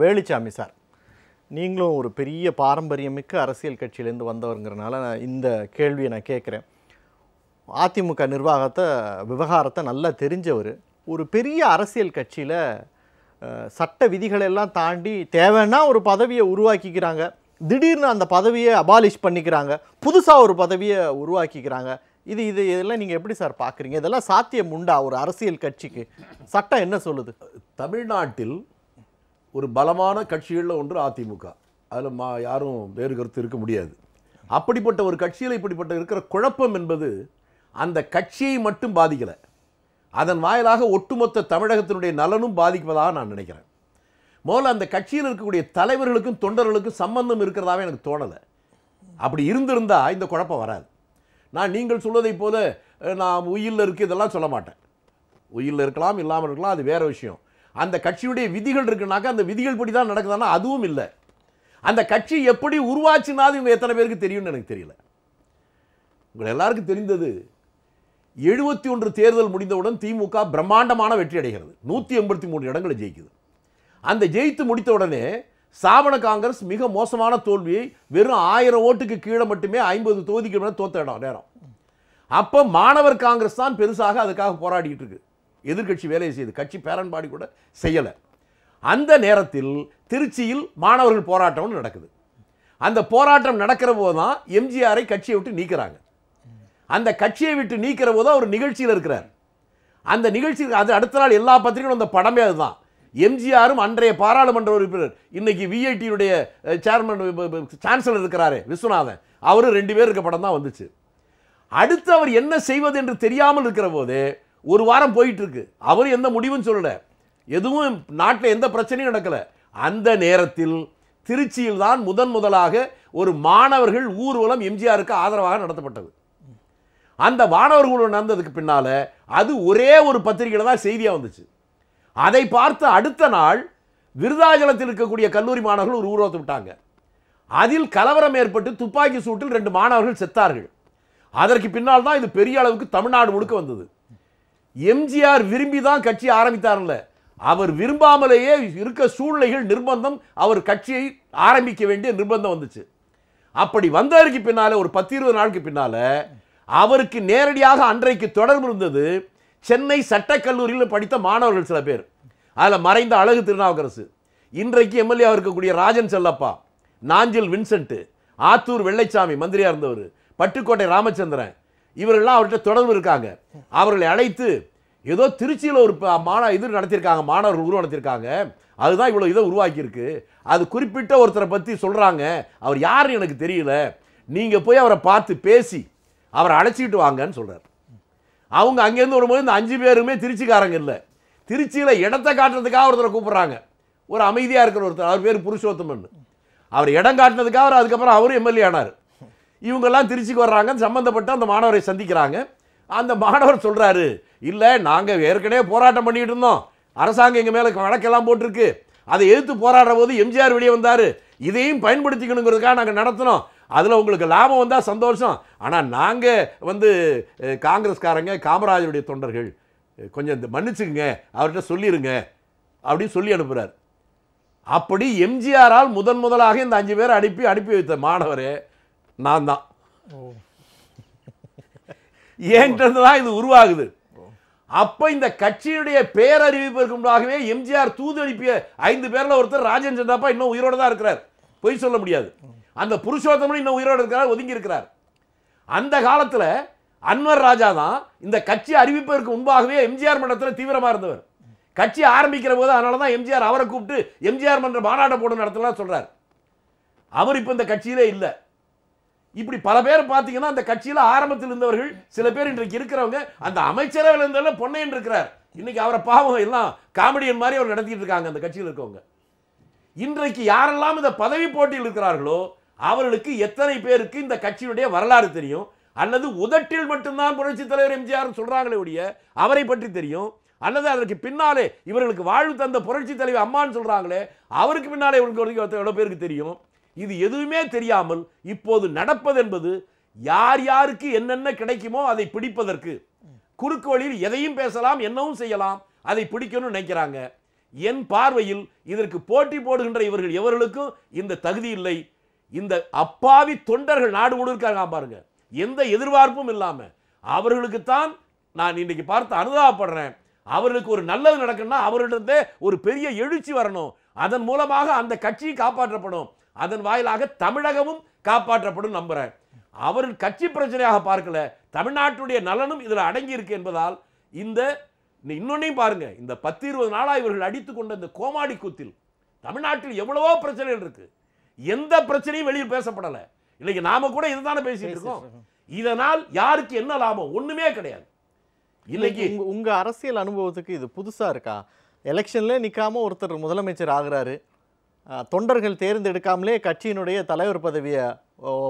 Veluchamy sir நீங்களும் ஒரு பெரிய பாரம்பரியமிக்க அரசியல் கட்சியிலேருந்து வந்தவருங்கிறனால நான் இந்த கேள்வியை நான் கேட்குறேன் அதிமுக நிர்வாகத்தை விவகாரத்தை நல்லா தெரிஞ்சவர் ஒரு பெரிய அரசியல் கட்சியில் சட்ட விதிகளெல்லாம் தாண்டி தேவைன்னா ஒரு பதவியை உருவாக்கிக்கிறாங்க திடீர்னு அந்த பதவியை அபாலிஷ் பண்ணிக்கிறாங்க புதுசாக ஒரு பதவியை உருவாக்கிக்கிறாங்க இது இது இதெல்லாம் நீங்கள் எப்படி சார் பார்க்குறீங்க இதெல்லாம் சாத்தியம் உண்டா ஒரு அரசியல் கட்சிக்கு சட்டம் என்ன சொல்லுது தமிழ்நாட்டில் ஒரு பலமான கட்சிகளில் ஒன்று அதிமுக அதில் மா யாரும் வேறு கருத்து இருக்க முடியாது அப்படிப்பட்ட ஒரு கட்சியில் இப்படிப்பட்ட இருக்கிற குழப்பம் என்பது அந்த கட்சியை மட்டும் பாதிக்கலை அதன் வாயிலாக ஒட்டுமொத்த தமிழகத்தினுடைய நலனும் பாதிப்பதாக நான் நினைக்கிறேன் முதல்ல அந்த கட்சியில் இருக்கக்கூடிய தலைவர்களுக்கும் தொண்டர்களுக்கும் சம்பந்தம் இருக்கிறதாக எனக்கு தோணலை அப்படி இருந்திருந்தால் இந்த குழப்பம் வராது நான் நீங்கள் சொல்வதை போல நான் உயிரில் இருக்கு இதெல்லாம் சொல்ல மாட்டேன் உயிரில் இருக்கலாம் இல்லாமல் இருக்கலாம் அது வேறு விஷயம் அந்த கட்சியுடைய விதிகள் இருக்குனாக்கா அந்த விதிகள் படி தான் நடக்குதானா அதுவும் இல்லை அந்த கட்சி எப்படி உருவாச்சுனாது இவங்க எத்தனை பேருக்கு தெரியும்னு எனக்கு தெரியல உங்கள் எல்லாருக்கும் தெரிந்தது எழுபத்தி ஒன்று தேர்தல் முடிந்தவுடன் திமுக பிரம்மாண்டமான வெற்றி அடைகிறது நூற்றி எண்பத்தி மூணு இடங்களை ஜெயிக்குது அந்த ஜெயித்து முடித்த உடனே சாவண காங்கிரஸ் மிக மோசமான தோல்வியை வெறும் ஆயிரம் ஓட்டுக்கு கீழே மட்டுமே ஐம்பது தொகுதிக்கு மேலே தோத்த இடம் நேரம் அப்போ மாணவர் காங்கிரஸ் தான் பெருசாக அதுக்காக போராடிட்டு இருக்கு எதிர்கட்சி வேலையை செய்யுது கட்சி பேரன்பாடி கூட செய்யலை அந்த நேரத்தில் திருச்சியில் மாணவர்கள் போராட்டம்னு நடக்குது அந்த போராட்டம் நடக்கிற போது தான் எம்ஜிஆரை கட்சியை விட்டு நீக்கிறாங்க அந்த கட்சியை விட்டு நீக்கிற போது அவர் நிகழ்ச்சியில் இருக்கிறார் அந்த நிகழ்ச்சியில் அது அடுத்த நாள் எல்லா பத்திரிகையும் அந்த படமே அதுதான் எம்ஜிஆரும் அன்றைய பாராளுமன்ற உறுப்பினர் இன்னைக்கு விஐடியுடைய சேர்மன் சான்சலர் இருக்கிறாரு விஸ்வநாதன் அவரும் ரெண்டு பேர் இருக்க படம் தான் வந்துச்சு அடுத்து அவர் என்ன செய்வது என்று தெரியாமல் இருக்கிற போது ஒரு வாரம் இருக்கு அவர் எந்த முடிவும் சொல்லலை எதுவும் நாட்டில் எந்த பிரச்சனையும் நடக்கலை அந்த நேரத்தில் திருச்சியில் தான் முதன் முதலாக ஒரு மாணவர்கள் ஊர்வலம் எம்ஜிஆருக்கு ஆதரவாக நடத்தப்பட்டது அந்த மாணவர்களோடு நடந்ததுக்கு பின்னால் அது ஒரே ஒரு பத்திரிகையில் தான் செய்தியாக வந்துச்சு அதை பார்த்து அடுத்த நாள் விருதாச்சலத்தில் இருக்கக்கூடிய கல்லூரி மாணவர்கள் ஒரு ஊர்வலத்தை விட்டாங்க அதில் கலவரம் ஏற்பட்டு துப்பாக்கி சூட்டில் ரெண்டு மாணவர்கள் செத்தார்கள் அதற்கு பின்னால் தான் இது பெரிய அளவுக்கு தமிழ்நாடு முழுக்க வந்தது எம்ஜிஆர் விரும்பி தான் கட்சி ஆரம்பித்தார்ல அவர் விரும்பாமலேயே இருக்க சூழ்நிலைகள் நிர்பந்தம் அவர் கட்சியை ஆரம்பிக்க வேண்டிய நிர்பந்தம் வந்துச்சு அப்படி வந்ததற்கு பின்னால் ஒரு பத்து இருபது நாளுக்கு பின்னால் அவருக்கு நேரடியாக அன்றைக்கு தொடர்பு இருந்தது சென்னை சட்டக்கல்லூரியில் படித்த மாணவர்கள் சில பேர் அதில் மறைந்த அழகு திருநாவுக்கரசு இன்றைக்கு எம்எல்ஏவாக இருக்கக்கூடிய ராஜன் செல்லப்பா நாஞ்சில் வின்சென்ட்டு ஆத்தூர் வெள்ளைச்சாமி மந்திரியாக இருந்தவர் பட்டுக்கோட்டை ராமச்சந்திரன் இவர்கள்லாம் அவர்கிட்ட தொடர்பு இருக்காங்க அவர்களை அழைத்து ஏதோ திருச்சியில் ஒரு மாணா இது நடத்தியிருக்காங்க மாணவர்கள் உருவ நடத்திருக்காங்க அதுதான் இவ்வளோ இதை உருவாக்கியிருக்கு அது குறிப்பிட்ட ஒருத்தரை பற்றி சொல்கிறாங்க அவர் யாருன்னு எனக்கு தெரியல நீங்கள் போய் அவரை பார்த்து பேசி அவரை அழைச்சிக்கிட்டு வாங்கன்னு சொல்கிறார் அவங்க அங்கேருந்து வரும்போது இந்த அஞ்சு பேருமே திருச்சிக்காரங்க இல்லை திருச்சியில் இடத்த காட்டுறதுக்காக ஒருத்தரை கூப்பிட்றாங்க ஒரு அமைதியாக இருக்கிற ஒருத்தர் அவர் பேர் புருஷோத்தமன் அவர் இடம் காட்டினதுக்காக அவர் அதுக்கப்புறம் அவரும் எம்எல்ஏ ஆனார் இவங்கெல்லாம் திருச்சிக்கு வர்றாங்க சம்மந்தப்பட்ட அந்த மாணவரை சந்திக்கிறாங்க அந்த மாணவர் சொல்கிறாரு இல்லை நாங்கள் ஏற்கனவே போராட்டம் பண்ணிகிட்டு இருந்தோம் அரசாங்கம் எங்கள் மேலே வழக்கெல்லாம் போட்டிருக்கு அதை எதிர்த்து போராடுற போது எம்ஜிஆர் வெளியே வந்தார் இதையும் பயன்படுத்திக்கணுங்கிறதுக்காக நாங்கள் நடத்தினோம் அதில் உங்களுக்கு லாபம் வந்தால் சந்தோஷம் ஆனால் நாங்கள் வந்து காங்கிரஸ்காரங்க காமராஜருடைய தொண்டர்கள் கொஞ்சம் இந்த மன்னிச்சுக்குங்க அவர்கிட்ட சொல்லிடுங்க அப்படின்னு சொல்லி அனுப்புகிறார் அப்படி எம்ஜிஆரால் முதன் முதலாக இந்த அஞ்சு பேரை அனுப்பி அனுப்பி வைத்த மாணவர் நான் தான் ஏன்றது தான் இது உருவாகுது அப்போ இந்த கட்சியுடைய பேரறிவிப்பிற்கு முன்பாகவே எம்ஜிஆர் தூது அனுப்பிய ஐந்து பேரில் ஒருத்தர் ராஜன் சந்தாப்பா இன்னும் உயிரோடு தான் இருக்கிறார் பொய் சொல்ல முடியாது அந்த புருஷோத்தமும் இன்னும் உயிரோடு இருக்கிறார் ஒதுங்கி இருக்கிறார் அந்த காலத்தில் அன்வர் ராஜா தான் இந்த கட்சி அறிவிப்பதற்கு முன்பாகவே எம்ஜிஆர் மன்றத்தில் தீவிரமாக இருந்தவர் கட்சி ஆரம்பிக்கிற போது அதனால தான் எம்ஜிஆர் அவரை கூப்பிட்டு எம்ஜிஆர் மன்ற மாநாட்ட போடும் நடத்தலாம் சொல்கிறார் அவர் இப்போ இந்த கட்சியிலே இல்லை இப்படி பல பேர் பார்த்தீங்கன்னா அந்த கட்சியில் ஆரம்பத்தில் இருந்தவர்கள் சில பேர் இன்றைக்கு இருக்கிறவங்க அந்த அமைச்சரவையில் இருந்தாலும் பொன்னையன் இருக்கிறார் இன்னைக்கு அவரை பாவம் எல்லாம் காமெடியன் மாதிரி அவர் நடத்திட்டு இருக்காங்க அந்த கட்சியில் இருக்கவங்க இன்றைக்கு யாரெல்லாம் இந்த பதவி போட்டியில் இருக்கிறார்களோ அவர்களுக்கு எத்தனை பேருக்கு இந்த கட்சியினுடைய வரலாறு தெரியும் அல்லது உதட்டில் மட்டும்தான் புரட்சி தலைவர் எம்ஜிஆர் சொல்றாங்களே ஒழிய அவரை பற்றி தெரியும் அல்லது அதற்கு பின்னாலே இவர்களுக்கு வாழ்வு தந்த புரட்சி தலைவர் அம்மான்னு சொல்றாங்களே அவருக்கு பின்னாலே இவங்களுக்கு எவ்வளோ பேருக்கு தெரியும் இது எதுவுமே தெரியாமல் இப்போது நடப்பதென்பது யார் யாருக்கு என்னென்ன கிடைக்குமோ அதை பிடிப்பதற்கு குறுக்கு வழியில் எதையும் பேசலாம் என்னவும் செய்யலாம் அதை பிடிக்கணும்னு நினைக்கிறாங்க என் பார்வையில் இதற்கு போட்டி போடுகின்ற இவர்கள் எவர்களுக்கும் இந்த தகுதி இல்லை இந்த அப்பாவி தொண்டர்கள் நாடு முழுக்க பாருங்க எந்த எதிர்பார்ப்பும் இல்லாமல் அவர்களுக்குத்தான் நான் இன்றைக்கு பார்த்து அனுதாபப்படுறேன் அவர்களுக்கு ஒரு நல்லது நடக்கணும்னா அவர்களிடத்தே ஒரு பெரிய எழுச்சி வரணும் அதன் மூலமாக அந்த கட்சி காப்பாற்றப்படும் அதன் வாயிலாக தமிழகமும் காப்பாற்றப்படும் நம்புகிறேன் அவர்கள் கட்சி பிரச்சனையாக பார்க்கல தமிழ்நாட்டுடைய நலனும் இதில் அடங்கி இருக்கு என்பதால் இந்த இன்னொன்னையும் பாருங்க இந்த பத்து இருபது நாளாக இவர்கள் அடித்து கொண்ட இந்த கோமாடி கூத்தில் தமிழ்நாட்டில் எவ்வளவோ பிரச்சனைகள் இருக்கு எந்த பிரச்சனையும் வெளியில் பேசப்படலை இன்னைக்கு நாம கூட இதுதானே பேசிட்டு இருக்கோம் இதனால் யாருக்கு என்ன லாபம் ஒண்ணுமே கிடையாது இன்னைக்கு உங்க அரசியல் அனுபவத்துக்கு இது புதுசா இருக்கா எலெக்ஷன்ல நிக்காம ஒருத்தர் முதலமைச்சர் ஆகிறாரு தொண்டர்கள் தேர்ந்தெடுக்காமலே கட்சியினுடைய தலைவர் பதவியை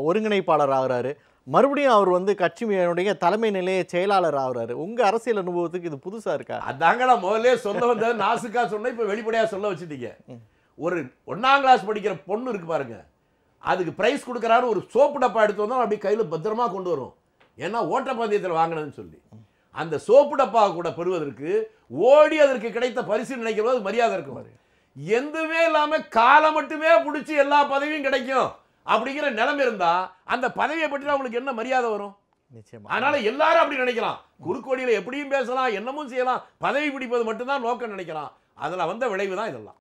ஒருங்கிணைப்பாளர் ஆகிறாரு மறுபடியும் அவர் வந்து கட்சியினுடைய தலைமை நிலைய செயலாளர் ஆகுறாரு உங்க அரசியல் அனுபவத்துக்கு இது புதுசா இருக்கா அதாங்க நான் முதல்ல சொல்ல வந்த நாசுக்கா சொன்ன இப்ப வெளிப்படையா சொல்ல வச்சுட்டீங்க ஒரு ஒன்னாம் கிளாஸ் படிக்கிற பொண்ணு இருக்கு பாருங்க அதுக்கு பிரைஸ் கொடுக்குறாரு ஒரு சோப்பு டப்பா எடுத்து வந்தோம் அப்படி கையில் பத்திரமா கொண்டு வரும் ஏன்னா ஓட்டப்பந்தயத்தில் வாங்கினதுன்னு சொல்லி அந்த சோப்பு டப்பா கூட பெறுவதற்கு ஓடி அதற்கு கிடைத்த பரிசு நினைக்கிறது மரியாதை இருக்கும் எதுவுமே இல்லாமல் காலை மட்டுமே பிடிச்சி எல்லா பதவியும் கிடைக்கும் அப்படிங்கிற நிலம இருந்தா அந்த பதவியை பற்றி அவங்களுக்கு என்ன மரியாதை வரும் அதனால எல்லாரும் அப்படி நினைக்கலாம் குறுக்கோடியில் எப்படியும் பேசலாம் என்னமும் செய்யலாம் பதவி பிடிப்பது மட்டும்தான் நோக்கம் நினைக்கலாம் அதில் வந்த விளைவு தான் இதெல்லாம்